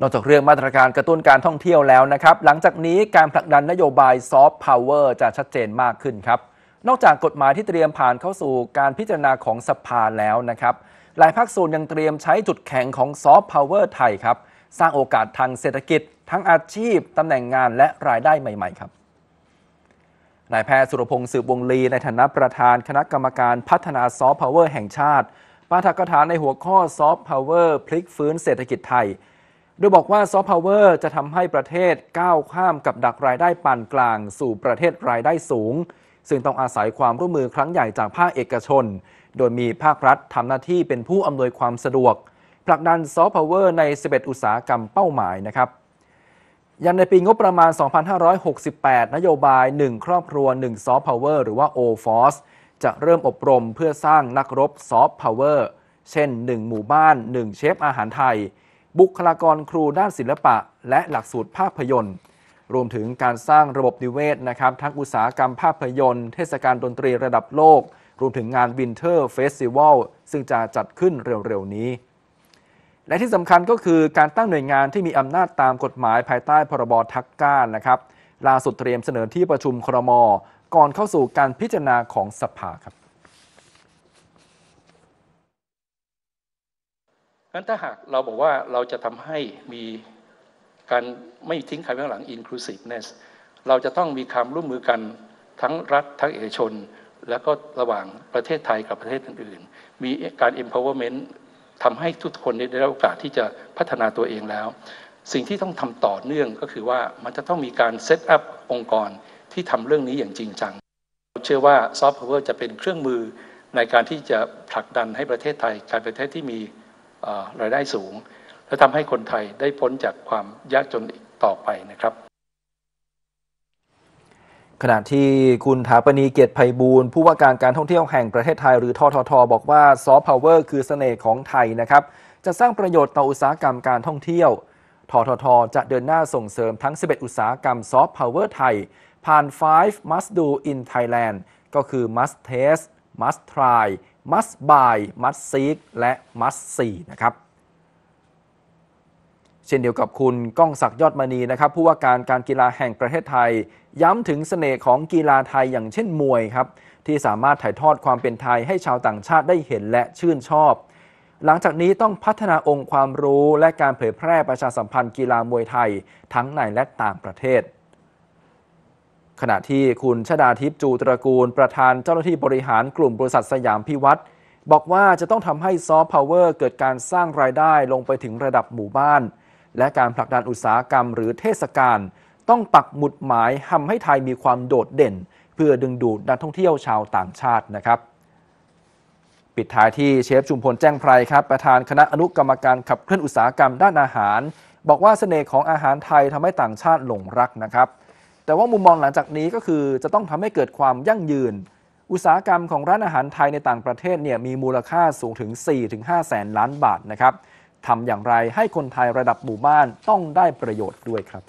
นอกจากเรื่องมาตรการกระตุ้นการท่องเที่ยวแล้วนะครับ หลังจากนี้การผลักดันนโยบายซอฟต์พาวเวอร์จะชัดเจนมากขึ้นครับ นอกจากกฎหมายที่เตรียมผ่านเข้าสู่การพิจารณาของสภาแล้วนะครับหลายภาคส่วนยังเตรียมใช้จุดแข็งของซอฟต์พาวเวอร์ไทยครับ สร้างโอกาสทางเศรษฐกิจ ทั้งอาชีพ ตำแหน่งงานและรายได้ใหม่ๆครับนายแพทย์สุรพงศ์สืบวงลี ในฐานะประธานคณะกรรมการพัฒนาซอฟต์พาวเวอร์แห่งชาติปาฐกถาในหัวข้อซอฟต์พาวเวอร์พลิกฟื้นเศรษฐกิจไทยโดยบอกว่าซอฟต์พาวเวอร์จะทำให้ประเทศก้าวข้ามกับดักรายได้ปานกลาง สู่ประเทศรายได้สูง ซึ่งต้องอาศัยความร่วมมือครั้งใหญ่จากภาคเอกชน โดยมีภาครัฐทำหน้าที่เป็นผู้อำนวยความสะดวก ผลักดันซอฟต์พาวเวอร์ใน 11 อุตสาหกรรมเป้าหมายนะครับยังในปีงบประมาณ 2568 นโยบาย 1 ครอบครัว 1 ซอฟต์พาวเวอร์หรือว่า O-Force จะเริ่มอบรมเพื่อสร้างนักรบซอฟต์พาวเวอร์เช่น 1 หมู่บ้าน 1 เชฟอาหารไทยบุคลากรครูด้านศิลปะ และหลักสูตรภาพยนตร์ รวมถึงการสร้างระบบดิเวศนะครับทั้งอุตสาหกรรมภาพยนตร์ เทศกาลดนตรีระดับโลก รวมถึงงานวินเทอร์เฟสติวัลซึ่งจะจัดขึ้นเร็วๆ นี้ และที่สำคัญก็คือการตั้งหน่วยงานที่มีอำนาจตามกฎหมายภายใต้พรบทักก้านนะครับ ล่าสุดเตรียมเสนอที่ประชุมครม ก่อนเข้าสู่การพิจารณาของสภาครับนั้นถ้าหากเราบอกว่าเราจะทำให้มีการไม่ทิ้งใครไว้ข้างหลัง inclusiveness เราจะต้องมีความร่วมมือกันทั้งรัฐ ทั้งเอกชน แล้วก็ระหว่างประเทศไทยกับประเทศอื่น ๆ มีการ empowerment ทำให้ทุกคนได้รับโอกาสที่จะพัฒนาตัวเองแล้ว สิ่งที่ต้องทำต่อเนื่องก็คือว่ามันจะต้องมีการเซตอัพองค์กรที่ทำเรื่องนี้อย่างจริงจัง เชื่อว่าซอฟต์พาวเวอร์จะเป็นเครื่องมือในการที่จะผลักดันให้ประเทศไทยกลายเป็นประเทศที่มีรายได้สูง และทำให้คนไทยได้พ้นจากความยากจนต่อไปนะครับ ขณะที่คุณถาปณีเกียรติไพบูลผู้ว่าการการท่องเที่ยวแห่งประเทศไทย หรือทททบอกว่า ซอฟต์พาวเวอร์คือเสน่ห์ของไทยนะครับ จะสร้างประโยชน์ต่ออุตสาหกรรมการท่องเที่ยวทททจะเดินหน้าส่งเสริมทั้ง 11 อุตสาหกรรมซอฟต์พาวเวอร์ไทยผ่าน 5 must do in Thailand ก็คือ must test must try must buy must seek และ must see นะครับ เช่นเดียวกับคุณก้องศักยอดมณีนะครับ ผู้ว่าการการกีฬาแห่งประเทศไทย ย้ำถึงเสน่ห์ของกีฬาไทยอย่างเช่นมวยครับ ที่สามารถถ่ายทอดความเป็นไทยให้ชาวต่างชาติได้เห็นและชื่นชอบ หลังจากนี้ต้องพัฒนาองค์ความรู้และการเผยแพร่ประชาสัมพันธ์กีฬามวยไทยทั้งในและต่างประเทศขณะที่คุณชดาทิพย์จูตระกูลประธานเจ้าหน้าที่บริหารกลุ่มบริษัทสยามพิวัตรบอกว่าจะต้องทำให้ซอฟต์พาวเวอร์เกิดการสร้างรายได้ลงไปถึงระดับหมู่บ้าน และการผลักดันอุตสาหกรรมหรือเทศกาลต้องปักหมุดหมายทำให้ไทยมีความโดดเด่น เพื่อดึงดูดนักท่องเที่ยวชาวต่างชาตินะครับ ปิดท้ายที่เชฟชุมพลแจ้งไพรครับ ประธานคณะอนุกรรมการขับเคลื่อนอุตสาหกรรมด้านอาหาร บอกว่าเสน่ห์ของอาหารไทยทำให้ต่างชาติหลงรักนะครับแต่ว่ามุมมองหลังจากนี้ก็คือจะต้องทำให้เกิดความยั่งยืน อุตสาหกรรมของร้านอาหารไทยในต่างประเทศเนี่ยมีมูลค่าสูงถึง 4-5แสนล้านบาทนะครับทำอย่างไรให้คนไทยระดับหมู่บ้านต้องได้ประโยชน์ด้วยครับ